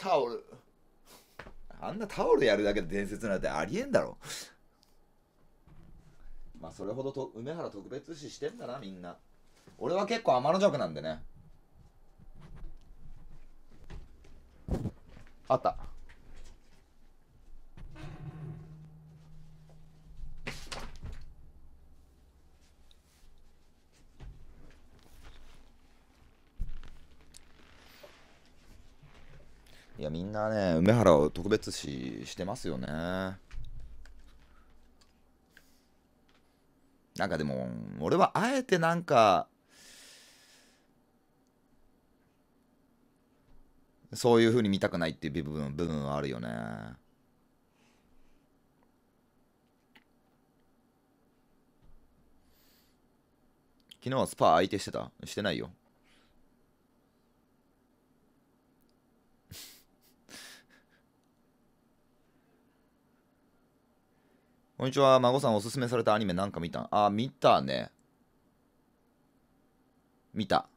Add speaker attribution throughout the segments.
Speaker 1: タオルあんなタオルやるだけで伝説なんてありえんだろまあそれほどと梅原特別視してんだなみんな俺は結構天の弱なんでねあったなね、梅原を特別視してますよね。なんかでも、俺はあえてなんか、そういうふうに見たくないっていう部分部分はあるよね。昨日はスパ相手してたしてないよ。こんにちは。孫さんおすすめされたアニメなんか見たあ、見たね。見た。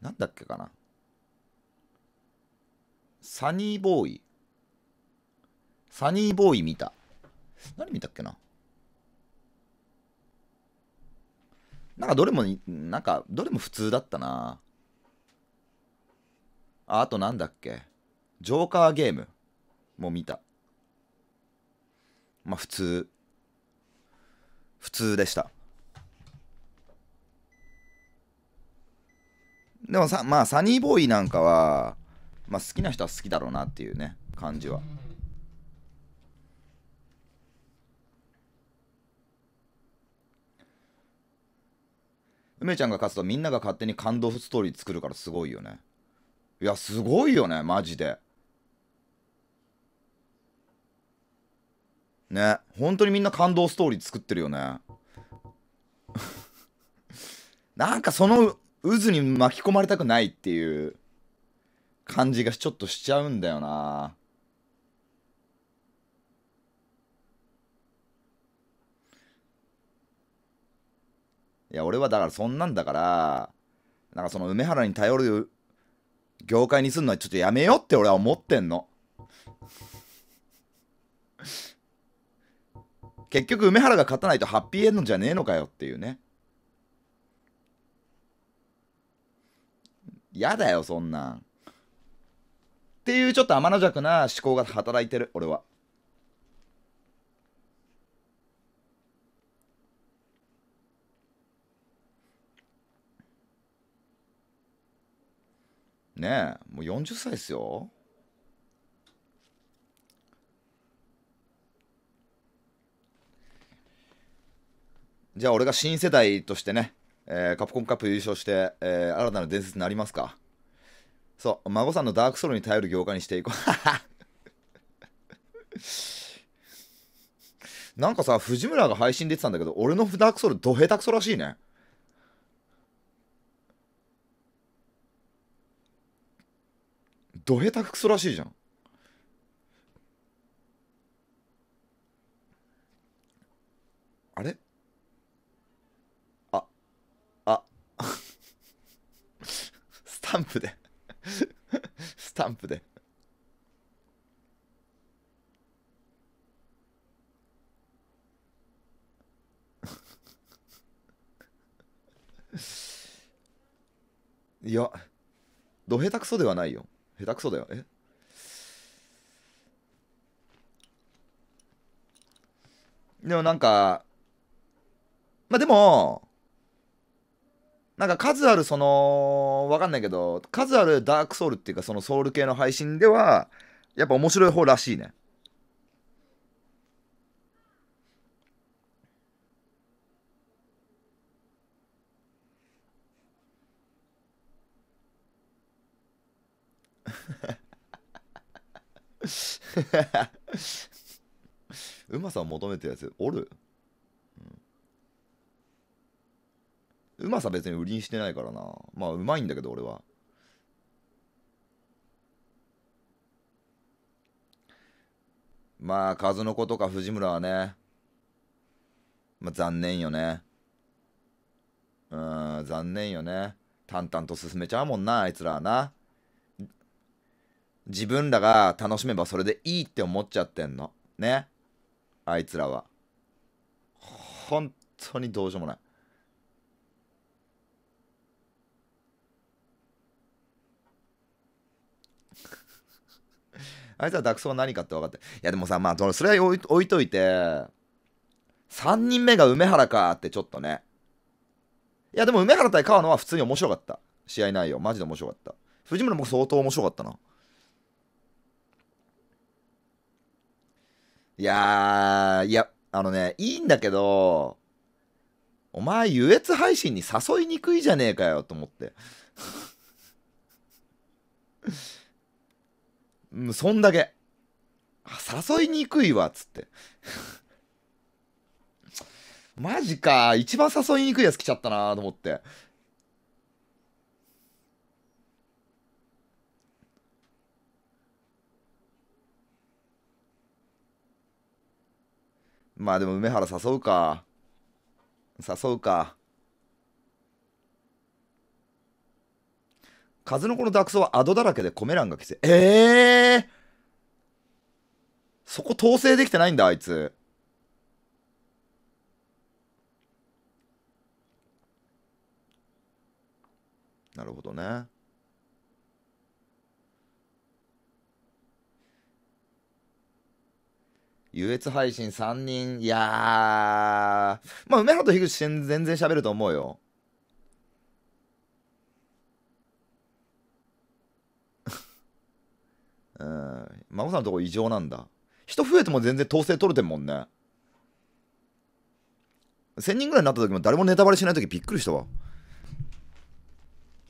Speaker 1: なんだっけかな。サニーボーイ。サニーボーイ見た。何見たっけな。なんかどれも、なんかどれも普通だったな。あ、あとなんだっけ。ジョーカーゲームも見た。まあ普通普通でしたでもさまあサニーボーイなんかは、まあ、好きな人は好きだろうなっていうね感じは。梅ちゃんが勝つとみんなが勝手に感動ストーリー作るからすごいよね。いや、すごいよね、マジで。ね本当にみんな感動ストーリー作ってるよね なんかその渦に巻き込まれたくないっていう感じがちょっとしちゃうんだよなぁ。いや俺はだからそんなんだからなんかその梅原に頼る業界にすんのはちょっとやめようって俺は思ってんの結局梅原が勝たないとハッピーエンドじゃねえのかよっていうね嫌だよそんなんっていうちょっと天の弱な思考が働いてる俺はねえもう40歳っすよじゃあ俺が新世代としてね、えー、カプコンカップ優勝して、えー、新たな伝説になりますかそう、孫さんのダークソロに頼る業界にしていこう。なんかさ、藤村が配信出てたんだけど、俺のダークソロド下手くそらしいね。ド下手くそらしいじゃん。タンプでスタンプで いや、ど下手くそではないよ。下手くそだよ。えでもなんか、まあでも、なんか数あるその、わかんないけど、数あるダークソウルっていうかそのソウル系の配信では、やっぱ面白い方らしいね。うまさを求めてるやつおるうまさ別に売りにしてないからなまあうまいんだけど俺はまあ数の子とか藤村はねまあ残念よねうん残念よね淡々と進めちゃうもんなあいつらはな自分らが楽しめばそれでいいって思っちゃってんのねあいつらは本当にどうしようもないあいつはダクソは何かって分かって。いやでもさ、まあ、それは置いといて、3人目が梅原かってちょっとね。いやでも梅原対川野は普通に面白かった。試合内容、マジで面白かった。藤村も相当面白かったな。いやいや、あのね、いいんだけど、お前、優越配信に誘いにくいじゃねえかよ、と思って。そんだけ。誘いにくいわ、つって。マジか、一番誘いにくいやつ来ちゃったなと思って。まあでも梅原誘うか。誘うか。数の子のダクソはアドだらけでコメ欄が来て、えーそこ統制できてないんだ、あいつ。なるほどね。優越配信3人、いやまあ、梅原と樋口全然喋ると思うよ。孫さんのとこ異常なんだ人増えても全然統制取れてんもんね1000人ぐらいになった時も誰もネタバレしない時びっくりしたわ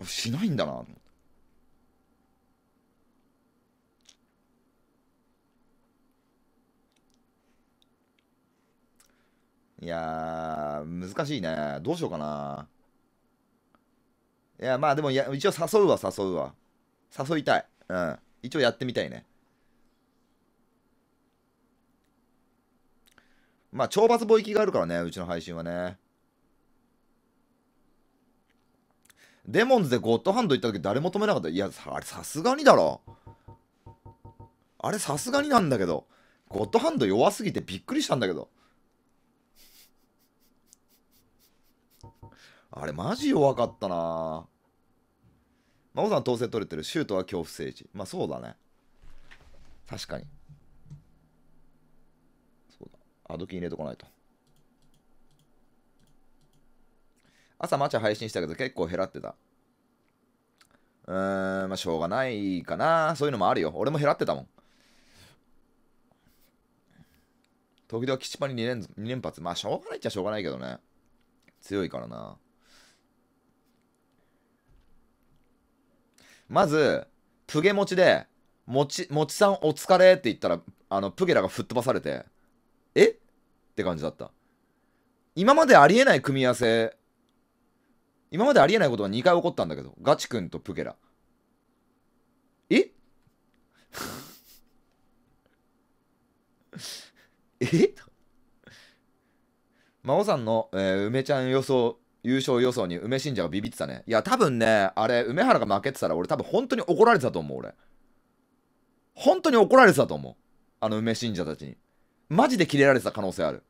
Speaker 1: しないんだなといや難しいねどうしようかないやまあでもや一応誘うわ誘うわ誘いたいうん一応やってみたいねまあ、懲罰貿易があるからね、うちの配信はね。デモンズでゴッドハンド行った時誰も止めなかった。いや、あれさすがにだろ。あれさすがになんだけど。ゴッドハンド弱すぎてびっくりしたんだけど。あれマジ弱かったな真帆さん統制取れてる。シュートは恐怖政治。まあそうだね。確かに。あ、ドキン入れとかないと。朝マチャ配信したけど結構減らってた。うーん、まあしょうがないかな。そういうのもあるよ。俺も減らってたもん。時々チパに2連 ,2 連発。まあしょうがないっちゃしょうがないけどね。強いからな。まず、プゲ持ちで、もち、もちさんお疲れって言ったら、あの、プゲラが吹っ飛ばされて、えって感じだった。今までありえない組み合わせ、今までありえないことが2回起こったんだけど、ガチ君とプケラ。ええ真央さんの、えー、梅ちゃん予想優勝予想に梅信者がビビってたねいや多分ねあれ梅原が負けてたら俺多分本当に怒られてたと思う俺本当に怒られてたと思うあの梅信者たちにマジでキレられてた可能性ある。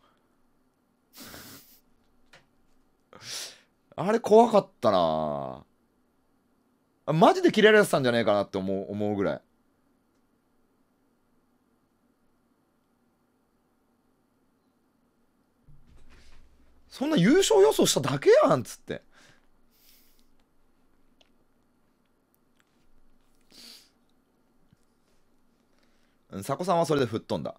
Speaker 1: あれ怖かったなマジでキレられてたんじゃねえかなって思う思うぐらい。そんな優勝予想しただけやんっつって。うん、佐古さんはそれで吹っ飛んだ。